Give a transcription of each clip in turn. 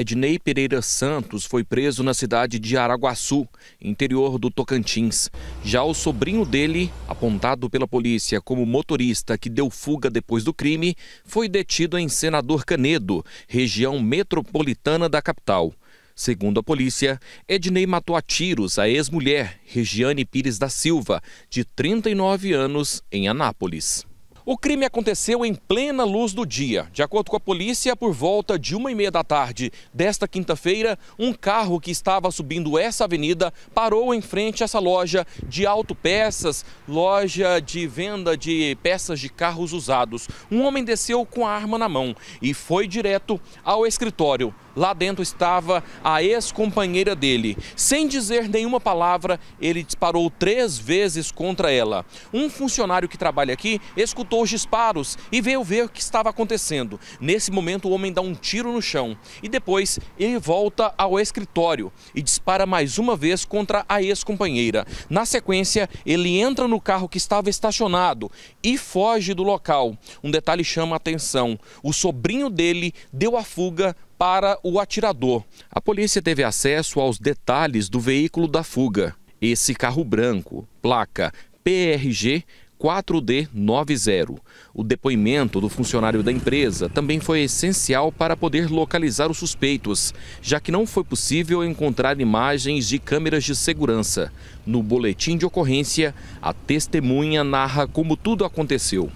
Ednei Pereira Santos foi preso na cidade de Araguaçu, interior do Tocantins. Já o sobrinho dele, apontado pela polícia como motorista que deu fuga depois do crime, foi detido em Senador Canedo, região metropolitana da capital. Segundo a polícia, Ednei matou a tiros a ex-mulher Regiane Pires da Silva, de 39 anos, em Anápolis. O crime aconteceu em plena luz do dia. De acordo com a polícia, por volta de uma e meia da tarde desta quinta-feira, um carro que estava subindo essa avenida parou em frente a essa loja de autopeças, loja de venda de peças de carros usados. Um homem desceu com a arma na mão e foi direto ao escritório Lá dentro estava a ex-companheira dele. Sem dizer nenhuma palavra, ele disparou três vezes contra ela. Um funcionário que trabalha aqui escutou os disparos e veio ver o que estava acontecendo. Nesse momento, o homem dá um tiro no chão e depois ele volta ao escritório e dispara mais uma vez contra a ex-companheira. Na sequência, ele entra no carro que estava estacionado e foge do local. Um detalhe chama a atenção: o sobrinho dele deu a fuga para o atirador. A polícia teve acesso aos detalhes do veículo da fuga. Esse carro branco, placa PRG 4D90. O depoimento do funcionário da empresa também foi essencial para poder localizar os suspeitos, já que não foi possível encontrar imagens de câmeras de segurança. No boletim de ocorrência, a testemunha narra como tudo aconteceu.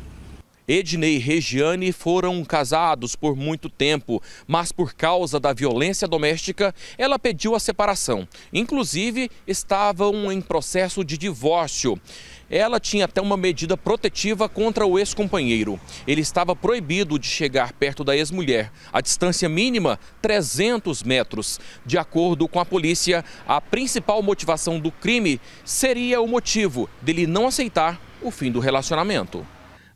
Ednei e Regiane foram casados por muito tempo, mas por causa da violência doméstica, ela pediu a separação. Inclusive, estavam em processo de divórcio. Ela tinha até uma medida protetiva contra o ex-companheiro. Ele estava proibido de chegar perto da ex-mulher. A distância mínima, 300 metros. De acordo com a polícia, a principal motivação do crime seria o motivo dele não aceitar o fim do relacionamento.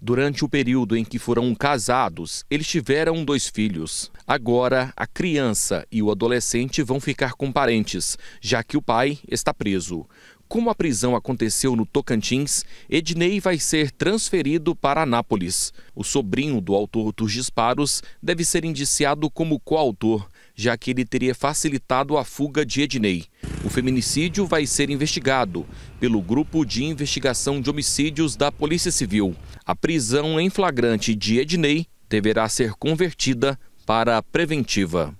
Durante o período em que foram casados, eles tiveram dois filhos. Agora, a criança e o adolescente vão ficar com parentes, já que o pai está preso. Como a prisão aconteceu no Tocantins, Ednei vai ser transferido para Anápolis. O sobrinho do autor dos disparos deve ser indiciado como coautor já que ele teria facilitado a fuga de Ednei. O feminicídio vai ser investigado pelo Grupo de Investigação de Homicídios da Polícia Civil. A prisão em flagrante de Ednei deverá ser convertida para preventiva.